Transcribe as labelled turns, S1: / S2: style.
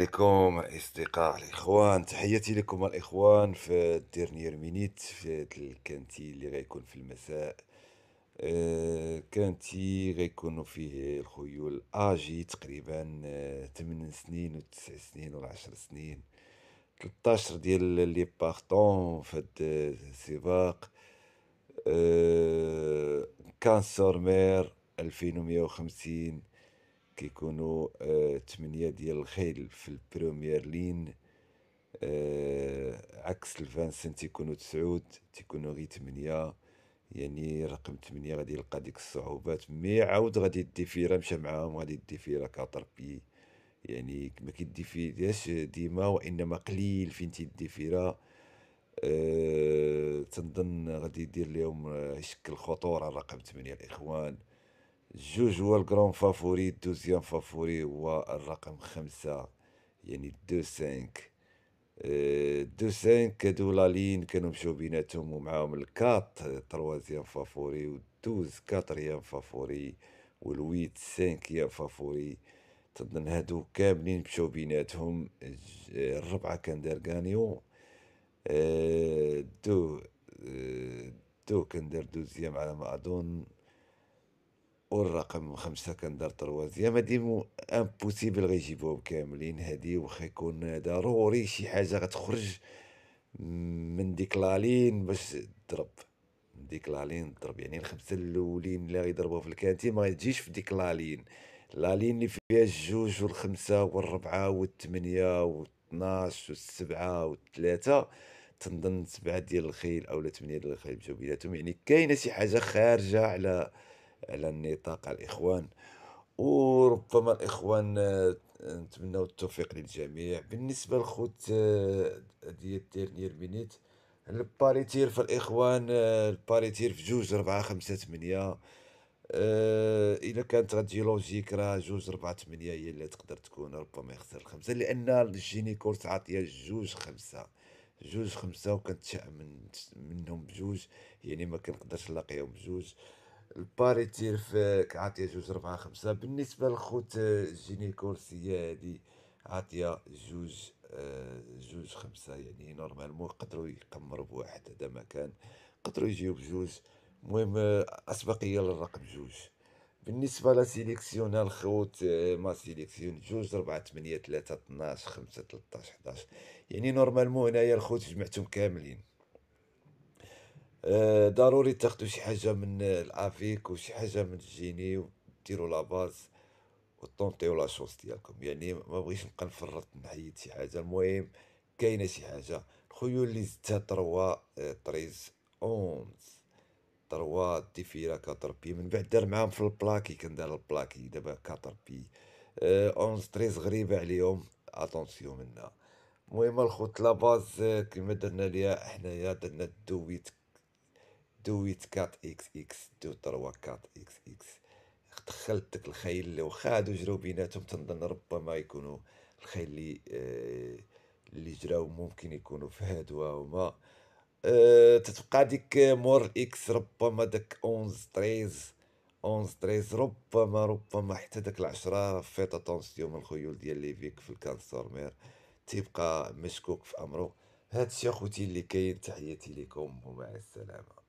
S1: عليكم اصدقاء الاخوان تحياتي لكم الاخوان في الديرنيير مينيت في هاد الكانتي اللي غيكون في المساء آه، كانتي غيكونوا فيه الخيول اجي تقريبا 8 آه، سنين و 9 سنين و 10 سنين 13 ديال لي بارتون في هاد السباق آه، كانسور مير 2150 كيكونوا آه، ثمانية ديال الخيل في البريمير لين آه، عكس الفانسن تيكونوا تسعود تيكونوا غير ثمانية يعني رقم ثمانية غادي يلقى ديك الصعوبات مي عاود غادي الديفيرا مشى معاهم غادي الديفيرا كاطربي يعني ما كيديفيراش ديما وانما قليل فين تيديفيرا أه تنظن غادي يدير لهم يشكل آه، خطوره رقم 8 الاخوان جوج هو الكرون فافوري الدوزيام فافوري هو الرقم خمسة يعني دو سانك آه، دو سانك هادو لا لين كانوا مشاو بيناتهم ومعاهم الكات تروازيام فافوري والدوز كاتريام فافوري والويت سانكيام فافوري تظن هادو كاملين مشاو بيناتهم الربعة كان دار غانيو آه، دو آه، دو كان دار دوزيام على ما اظن والرقم خمسة كندار تروازيام هادي مو امبوسيبل غيجيبوهم كاملين هادي واخا يكون ضروري شي حاجة غتخرج من ديك لالين باش تضرب من ديك لالين تضرب يعني الخمسة الاولين اللي غيضربوا في الكانتي ما غيتجيش في ديك لالين لالين اللي فيها الجوج والخمسة والربعة والثمانية والثناش والسبعة والثلاثة تنظن سبعة ديال الخيل او ثمانية ديال الخيل مشاو بيناتهم يعني كاينة شي حاجة خارجة على على النطاق على الإخوان وربما الإخوان آه، نتمنوا التوفيق للجميع بالنسبة لخوت آه، ديال التيرنير مينيت الباريتير الاخوان آه، الباريتير في جوج ربعة خمسة ثمانية اذا كانت غتجي لوجيك راه جوج ربعة ثمانية هي اللي تقدر تكون ربما يخسر الخمسة لان كورس عاطيه جوج خمسة جوج خمسة وكنتشائم من منهم بجوج يعني ما كنقدرش نلاقيهم بجوج الباري تير في عاطيه جوج ربعة خمسة بالنسبة لخوت جيني كورسية هادي عاطيه جوج آه، جوج خمسة يعني نورمالمون قدروا يقمروا بواحد هذا ما كان قدروا يجيو بجوج المهم آه، أسبقية للرقم جوج بالنسبة لسيليكسيون الخوت آه، ما سيليكسيون جوج ربعة تمنية تلاتة طناش خمسة تلتاش حداش يعني نورمالمون هنايا الخوت جمعتهم كاملين آه، ضروري تاخدو شي حاجه من الافيك وشي حاجه من الجيني وديروا لا باز وطونطيو لا شوز ديالكم يعني ما بغيتش نبقى نفرط نحيد شي حاجه المهم كاينه شي حاجه خيو لي زدتها تروا آه، طريز اونز تروا ديفيرا كاتر بي من بعد دار معاهم في البلاكي كندار البلاكي دابا كاتر بي أه اونز طريز غريبه عليهم اتونسيون منا المهم الخوت لاباز آه، كيما درنا ليها حنايا درنا الدويت دويت كات اكس اكس دو تروا كات اكس اكس دخلت داك الخيل اللي واخا هادو جراو بيناتهم تنظن ربما يكونوا الخيل اللي آه، اللي جراو ممكن يكونوا في هادوا هما أه تتبقى ديك مور اكس ربما داك 11 13 11 13 ربما ربما حتى داك العشرة فيت اتونسيون من الخيول ديال فيك في مير تيبقى مشكوك في امره هادشي اخوتي اللي كاين تحياتي لكم ومع السلامه